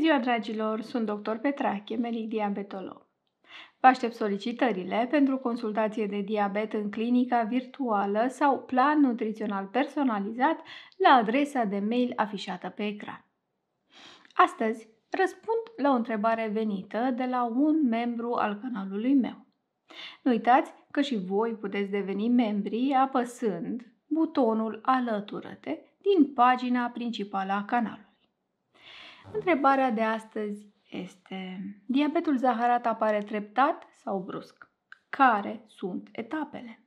ziua, dragilor! Sunt doctor Petrache, medic diabetolog. Vă aștept solicitările pentru consultație de diabet în clinica virtuală sau plan nutrițional personalizat la adresa de mail afișată pe ecran. Astăzi răspund la o întrebare venită de la un membru al canalului meu. Nu uitați că și voi puteți deveni membri apăsând butonul Alătură-te din pagina principală a canalului. Întrebarea de astăzi este: diabetul zaharat apare treptat sau brusc? Care sunt etapele?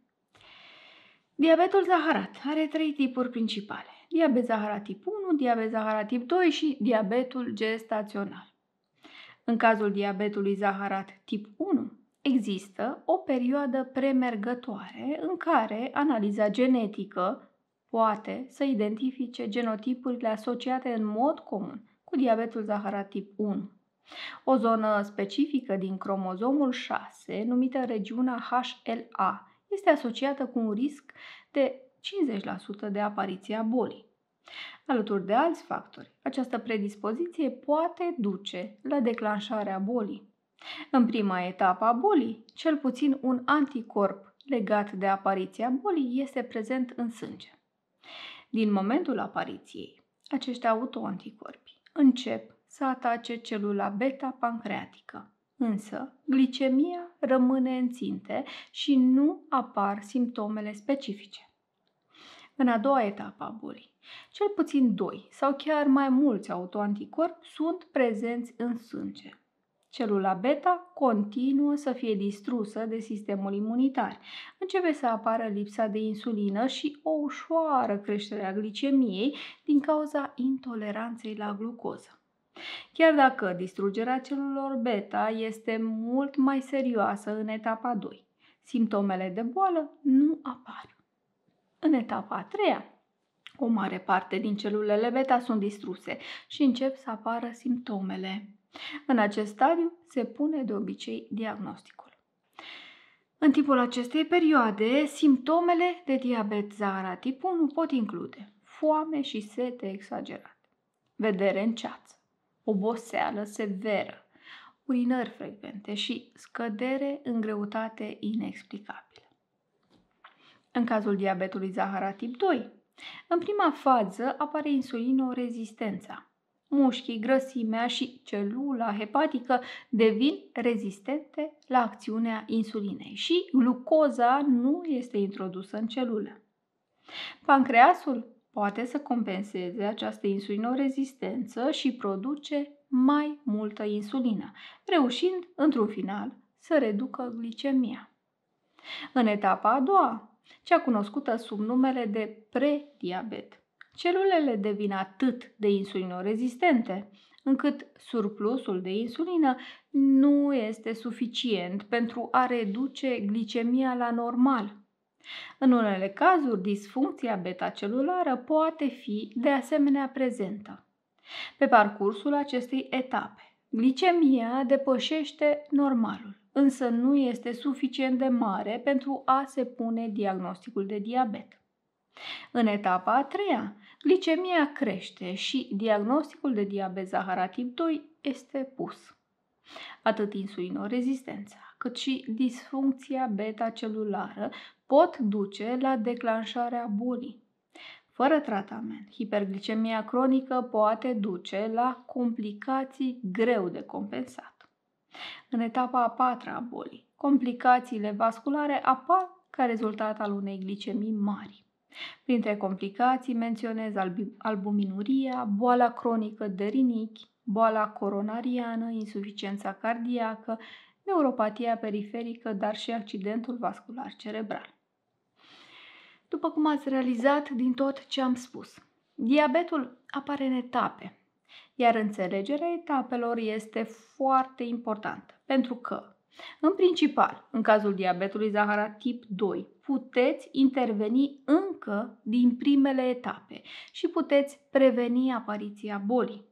Diabetul zaharat are trei tipuri principale: diabet zaharat tip 1, diabet zaharat tip 2 și diabetul gestațional. În cazul diabetului zaharat tip 1, există o perioadă premergătoare în care analiza genetică poate să identifice genotipurile asociate în mod comun cu diabetul zaharat tip 1. O zonă specifică din cromozomul 6, numită regiunea HLA, este asociată cu un risc de 50% de apariția bolii. Alături de alți factori, această predispoziție poate duce la declanșarea bolii. În prima etapă a bolii, cel puțin un anticorp legat de apariția bolii este prezent în sânge. Din momentul apariției, acești autoanticorpi încep să atace celula beta pancreatică. Însă, glicemia rămâne în ținte și nu apar simptomele specifice. În a doua etapă a bolii, cel puțin doi sau chiar mai mulți autoanticorpi sunt prezenți în sânge. Celula beta continuă să fie distrusă de sistemul imunitar. Începe să apară lipsa de insulină și o ușoară creștere a glicemiei din cauza intoleranței la glucoză. Chiar dacă distrugerea celulor beta este mult mai serioasă în etapa 2, simptomele de boală nu apar. În etapa 3, treia, o mare parte din celulele beta sunt distruse și încep să apară simptomele în acest stadiu se pune de obicei diagnosticul. În timpul acestei perioade, simptomele de diabet zahara tip 1 pot include foame și sete exagerate, vedere în ceață, oboseală severă, urinări frecvente și scădere în greutate inexplicabilă. În cazul diabetului zahara tip 2, în prima fază apare insulinorezistența, mușchii, grăsimea și celula hepatică devin rezistente la acțiunea insulinei și glucoza nu este introdusă în celulă. Pancreasul poate să compenseze această insulinorezistență și produce mai multă insulină, reușind, într-un final, să reducă glicemia. În etapa a doua, cea cunoscută sub numele de prediabet, celulele devin atât de insulinorezistente, încât surplusul de insulină nu este suficient pentru a reduce glicemia la normal. În unele cazuri, disfuncția beta-celulară poate fi de asemenea prezentă. Pe parcursul acestei etape, glicemia depășește normalul, însă nu este suficient de mare pentru a se pune diagnosticul de diabet. În etapa a treia, glicemia crește și diagnosticul de diabet zaharat tip 2 este pus. Atât insulinorezistența, cât și disfuncția beta-celulară pot duce la declanșarea bolii. Fără tratament, hiperglicemia cronică poate duce la complicații greu de compensat. În etapa a patra a bolii, complicațiile vasculare apar ca rezultat al unei glicemii mari. Printre complicații menționez albuminuria, boala cronică de rinichi, boala coronariană, insuficiența cardiacă, neuropatia periferică, dar și accidentul vascular cerebral. După cum ați realizat din tot ce am spus, diabetul apare în etape, iar înțelegerea etapelor este foarte importantă, pentru că în principal, în cazul diabetului zahara tip 2, puteți interveni încă din primele etape și puteți preveni apariția bolii.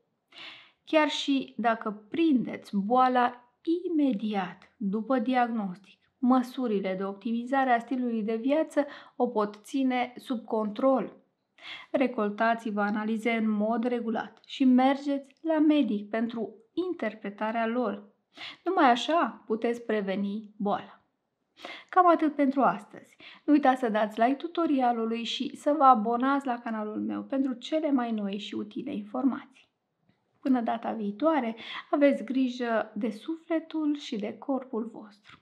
Chiar și dacă prindeți boala imediat după diagnostic, măsurile de optimizare a stilului de viață o pot ține sub control. Recoltați-vă analize în mod regulat și mergeți la medic pentru interpretarea lor. Numai așa puteți preveni boala. Cam atât pentru astăzi. Nu uitați să dați like tutorialului și să vă abonați la canalul meu pentru cele mai noi și utile informații. Până data viitoare, aveți grijă de sufletul și de corpul vostru.